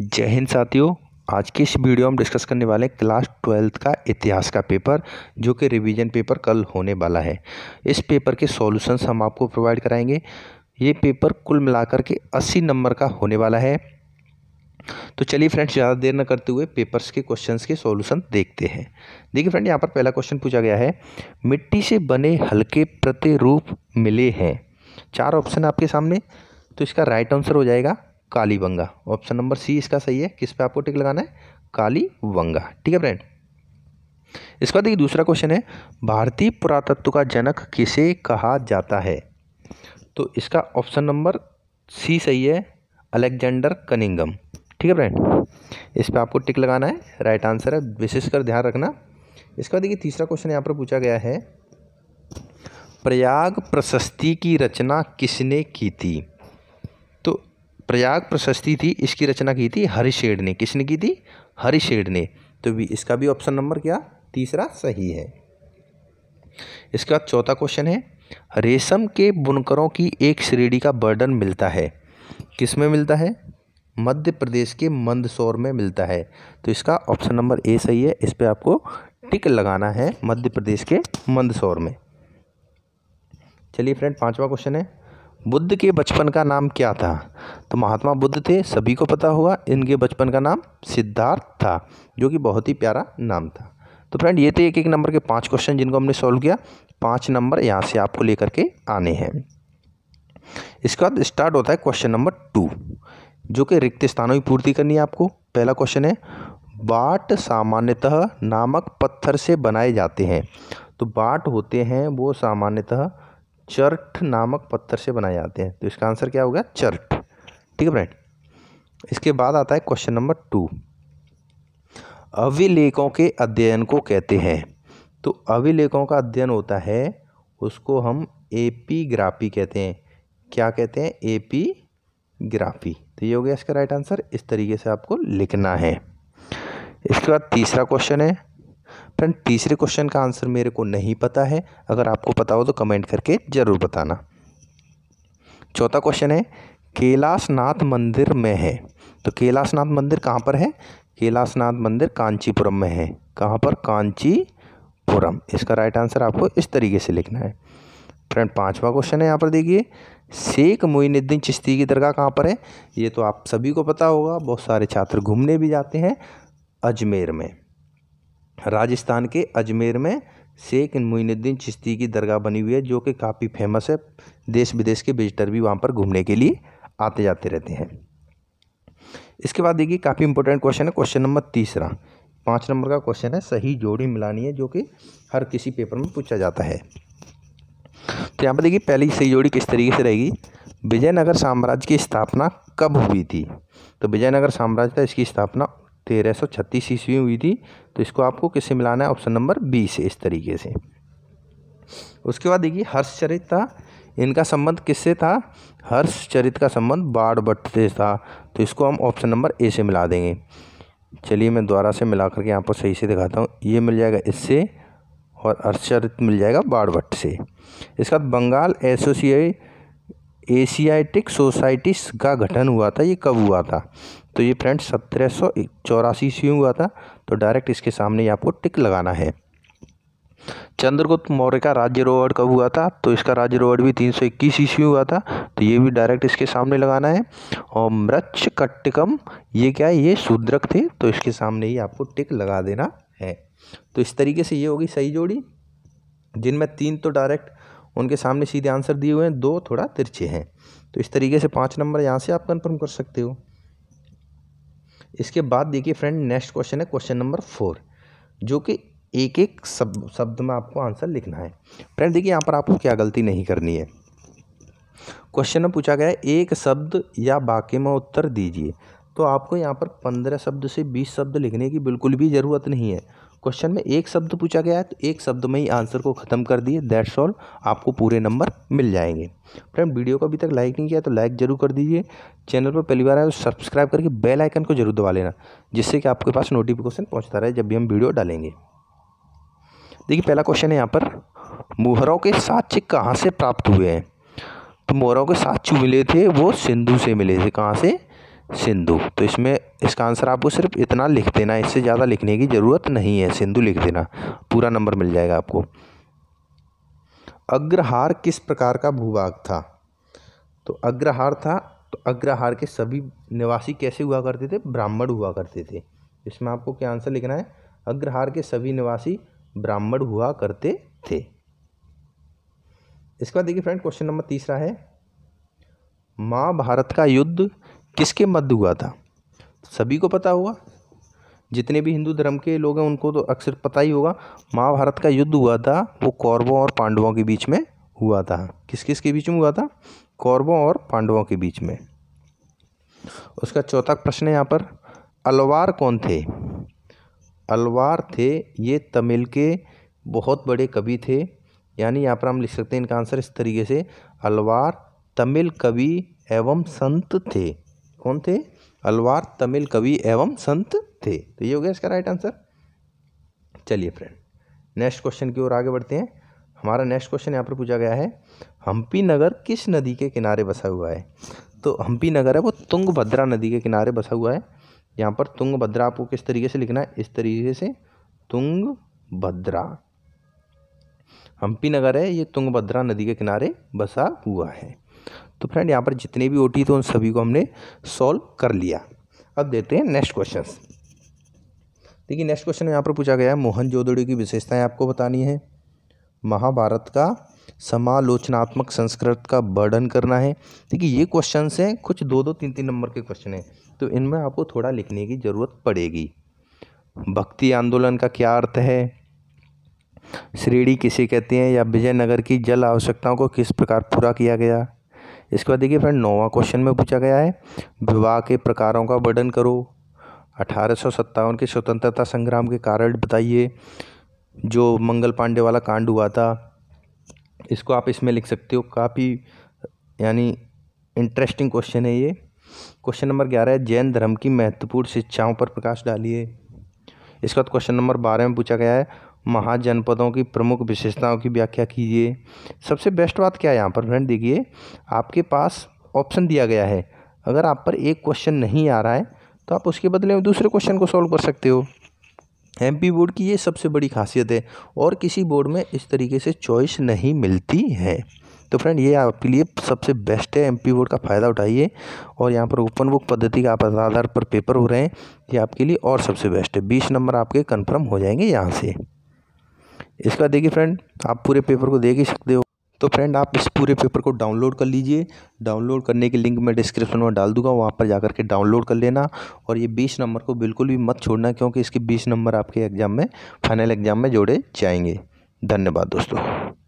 जय हिंद साथियों आज के इस वीडियो में डिस्कस करने वाले हैं क्लास ट्वेल्थ का इतिहास का पेपर जो कि रिवीजन पेपर कल होने वाला है इस पेपर के सॉल्यूशंस हम आपको प्रोवाइड कराएंगे ये पेपर कुल मिलाकर के 80 नंबर का होने वाला है तो चलिए फ्रेंड्स ज़्यादा देर न करते हुए पेपर्स के क्वेश्चंस के सॉल्यूशन देखते हैं देखिए फ्रेंड यहाँ पर पहला क्वेश्चन पूछा गया है मिट्टी से बने हल्के प्रतिरूप मिले हैं चार ऑप्शन आपके सामने तो इसका राइट आंसर हो जाएगा काली ऑप्शन नंबर सी इसका सही है किस पे आपको टिक लगाना है काली बंगा ठीक है फ्रेंड इसके बाद देखिए दूसरा क्वेश्चन है भारतीय पुरातत्व का जनक किसे कहा जाता है तो इसका ऑप्शन नंबर सी सही है अलेक्जेंडर कनिंगम ठीक है फ्रेंड इस पर आपको टिक लगाना है राइट आंसर है विशेषकर ध्यान रखना इसके बाद देखिए तीसरा क्वेश्चन यहाँ पर पूछा गया है प्रयाग प्रशस्ति की रचना किसने की थी प्रयाग प्रशस्ति थी इसकी रचना की थी हरिशेड ने किसने की थी हरिशेड ने तो भी इसका भी ऑप्शन नंबर क्या तीसरा सही है इसका चौथा क्वेश्चन है रेशम के बुनकरों की एक श्रेणी का बर्डन मिलता है किस में मिलता है मध्य प्रदेश के मंदसौर में मिलता है तो इसका ऑप्शन नंबर ए सही है इस पर आपको टिक लगाना है मध्य प्रदेश के मंदसौर में चलिए फ्रेंड पांचवा क्वेश्चन है बुद्ध के बचपन का नाम क्या था तो महात्मा बुद्ध थे सभी को पता होगा इनके बचपन का नाम सिद्धार्थ था जो कि बहुत ही प्यारा नाम था तो फ्रेंड ये थे एक एक नंबर के पांच क्वेश्चन जिनको हमने सॉल्व किया पांच नंबर यहाँ से आपको लेकर के आने हैं इसके बाद स्टार्ट होता है क्वेश्चन नंबर टू जो कि रिक्त स्थानों की पूर्ति करनी है आपको पहला क्वेश्चन है बाट सामान्यतः नामक पत्थर से बनाए जाते हैं तो बाट होते हैं वो सामान्यतः चर्ट नामक पत्थर से बनाए जाते हैं तो इसका आंसर क्या होगा चर्ट ठीक है फ्रेंड इसके बाद आता है क्वेश्चन नंबर टू अभिलेखों के अध्ययन को कहते हैं तो अभिलेखों का अध्ययन होता है उसको हम एपीग्राफी कहते हैं क्या कहते हैं एपीग्राफी तो ये हो गया इसका राइट आंसर इस तरीके से आपको लिखना है इसके बाद तीसरा क्वेश्चन है फ्रेंड तीसरे क्वेश्चन का आंसर मेरे को नहीं पता है अगर आपको पता हो तो कमेंट करके ज़रूर बताना चौथा क्वेश्चन है कैलाशनाथ मंदिर में है तो कैलाशनाथ मंदिर कहाँ पर है कैलाशनाथ मंदिर कांचीपुरम में है कहाँ पर कांचीपुरम इसका राइट आंसर आपको इस तरीके से लिखना है फ्रेंड पांचवा क्वेश्चन है यहाँ पर देखिए शेख मोइनुद्दीन चिश्ती की दरगाह कहाँ पर है ये तो आप सभी को पता होगा बहुत सारे छात्र घूमने भी जाते हैं अजमेर में राजस्थान के अजमेर में शेख मुइनुद्दीन चिश्ती की दरगाह बनी हुई है जो कि काफ़ी फेमस है देश विदेश के विजिटर भी वहाँ पर घूमने के लिए आते जाते रहते हैं इसके बाद देखिए काफ़ी इंपॉर्टेंट क्वेश्चन है क्वेश्चन नंबर तीसरा पाँच नंबर का क्वेश्चन है सही जोड़ी मिलानी है जो कि हर किसी पेपर में पूछा जाता है तो यहाँ पर देखिए पहली सही जोड़ी किस तरीके से रहेगी विजयनगर साम्राज्य की स्थापना कब हुई थी तो विजयनगर साम्राज्य का इसकी स्थापना तेरह सौ छत्तीस ईस्वी हुई थी तो इसको आपको किससे मिलाना है ऑप्शन नंबर बी से इस तरीके से उसके बाद देखिए हर्षचरित था इनका संबंध किससे था हर्षचरित का संबंध बाढ़ भट्ट से था तो इसको हम ऑप्शन नंबर ए से मिला देंगे चलिए मैं दोबारा से मिला करके आपको सही से दिखाता हूँ ये मिल जाएगा इससे और हर्षचरित मिल जाएगा बाढ़ भट्ट से इसके बाद बंगाल एसोसिएट एशियाटिक सोसाइटी का गठन हुआ था ये कब हुआ था तो ये फ्रेंड्स सत्रह सौ चौरासी ईस्वी हुआ था तो डायरेक्ट इसके सामने आपको टिक लगाना है चंद्रगुप्त मौर्य का राज्य रोवर्ड कब हुआ था तो इसका राज्य रोवर्ड भी तीन सौ इक्कीस ईस्वी हुआ था तो ये भी डायरेक्ट इसके सामने लगाना है और मृक्ष कट्टिकम ये क्या है ये शूद्रक थे तो इसके सामने ही आपको टिक लगा देना है तो इस तरीके से ये होगी सही जोड़ी जिनमें तीन तो डायरेक्ट उनके सामने सीधे आंसर दिए हुए हैं दो थोड़ा तिरछे हैं तो इस तरीके से पाँच नंबर यहाँ से आप कन्फर्म कर सकते हो इसके बाद देखिए फ्रेंड नेक्स्ट क्वेश्चन है क्वेश्चन नंबर फोर जो कि एक एक शब्द शब्द में आपको आंसर लिखना है फ्रेंड देखिए यहाँ पर आपको क्या गलती नहीं करनी है क्वेश्चन में पूछा गया है एक शब्द या वाक्य में उत्तर दीजिए तो आपको यहाँ पर पंद्रह शब्द से बीस शब्द लिखने की बिल्कुल भी ज़रूरत नहीं है क्वेश्चन में एक शब्द पूछा गया है तो एक शब्द में ही आंसर को ख़त्म कर दिए दैट्स ऑल आपको पूरे नंबर मिल जाएंगे फ्रेंड वीडियो को अभी तक लाइक नहीं किया तो लाइक जरूर कर दीजिए चैनल पर पहली बार आए तो सब्सक्राइब करके बेल आइकन को जरूर दबा लेना जिससे कि आपके पास नोटिफिकेशन पहुँचता रहे जब भी हम वीडियो डालेंगे देखिए पहला क्वेश्चन है यहाँ पर मोहरों के साक्ष्य कहाँ से प्राप्त हुए हैं तो मोहरों के साक्ष्य मिले थे वो सिंधु से मिले थे कहाँ से सिंधु तो इसमें इसका आंसर आपको सिर्फ इतना लिख देना है इससे ज़्यादा लिखने की ज़रूरत नहीं है सिंधु लिख देना पूरा नंबर मिल जाएगा आपको अग्रहार किस प्रकार का भूभाग था तो अग्रहार था तो अग्रहार के सभी निवासी कैसे हुआ करते थे ब्राह्मण हुआ करते थे इसमें आपको क्या आंसर लिखना है अग्रहार के सभी निवासी ब्राह्मण हुआ करते थे इसके बाद देखिए फ्रेंड क्वेश्चन नंबर तीसरा है महाभारत का युद्ध किसके मध्य हुआ था सभी को पता होगा जितने भी हिंदू धर्म के लोग हैं उनको तो अक्सर पता ही होगा महाभारत का युद्ध हुआ था वो कौरवों और पांडवों के बीच में हुआ था किस किस के बीच में हुआ था कौरवों और पांडवों के बीच में उसका चौथा प्रश्न है यहाँ पर अलवार कौन थे अलवार थे ये तमिल के बहुत बड़े कवि थे यानी यहाँ पर हम लिख सकते हैं इनका आंसर इस तरीके से अलवार तमिल कवि एवं संत थे कौन थे अलवार तमिल कवि एवं संत थे तो ये हो गया इसका राइट आंसर चलिए फ्रेंड नेक्स्ट क्वेश्चन की ओर आगे बढ़ते हैं हमारा नेक्स्ट क्वेश्चन यहाँ पर पूछा गया है हम्पी नगर किस नदी के किनारे बसा हुआ है तो हम्पी नगर है वो तुंगभद्रा नदी के किनारे बसा हुआ है यहाँ पर तुंगभद्रा आपको किस तरीके से लिखना है इस तरीके से तुंगभद्रा हम्पी नगर है ये तुंगभद्रा नदी के किनारे बसा हुआ है तो फ्रेंड यहाँ पर जितने भी ओटी थे उन सभी को हमने सॉल्व कर लिया अब देखते हैं नेक्स्ट क्वेश्चन देखिए नेक्स्ट क्वेश्चन यहाँ पर पूछा गया है मोहन जोदड़ी की विशेषताएं आपको बतानी है महाभारत का समालोचनात्मक संस्कृत का वर्णन करना है देखिए ये क्वेश्चन हैं कुछ दो दो तीन तीन नंबर के क्वेश्चन हैं तो इनमें आपको थोड़ा लिखने की ज़रूरत पड़ेगी भक्ति आंदोलन का क्या अर्थ है श्रेणी किसे कहते हैं या विजयनगर की जल आवश्यकताओं को किस प्रकार पूरा किया गया इसके बाद देखिए फ्रेंड नौवा क्वेश्चन में पूछा गया है विवाह के प्रकारों का वर्णन करो अठारह के स्वतंत्रता संग्राम के कारण बताइए जो मंगल पांडे वाला कांड हुआ था इसको आप इसमें लिख सकते हो काफ़ी यानी इंटरेस्टिंग क्वेश्चन है ये क्वेश्चन नंबर ग्यारह है जैन धर्म की महत्वपूर्ण शिक्षाओं पर प्रकाश डालिए इसके बाद क्वेश्चन नंबर बारह में पूछा गया है महाजनपदों की प्रमुख विशेषताओं की व्याख्या कीजिए सबसे बेस्ट बात क्या है यहाँ पर फ्रेंड देखिए आपके पास ऑप्शन दिया गया है अगर आप पर एक क्वेश्चन नहीं आ रहा है तो आप उसके बदले में दूसरे क्वेश्चन को सॉल्व कर सकते हो एम पी बोर्ड की ये सबसे बड़ी खासियत है और किसी बोर्ड में इस तरीके से चॉइस नहीं मिलती है तो फ्रेंड ये आपके लिए सबसे बेस्ट है एमपी बोर्ड का फ़ायदा उठाइए और यहाँ पर ओपन बुक पद्धति का आप आधार पर पेपर हो रहे हैं ये आपके लिए और सबसे बेस्ट है बीस नंबर आपके कन्फर्म हो जाएंगे यहाँ से इसका देखिए फ्रेंड आप पूरे पेपर को देख ही सकते हो तो फ्रेंड आप इस पूरे पेपर को डाउनलोड कर लीजिए डाउनलोड करने के लिंक मैं डिस्क्रिप्शन में डाल दूंगा वहाँ पर जाकर के डाउनलोड कर लेना और ये बीस नंबर को बिल्कुल भी मत छोड़ना क्योंकि इसके बीस नंबर आपके एग्ज़ाम में फाइनल एग्ज़ाम में जोड़े जाएंगे धन्यवाद दोस्तों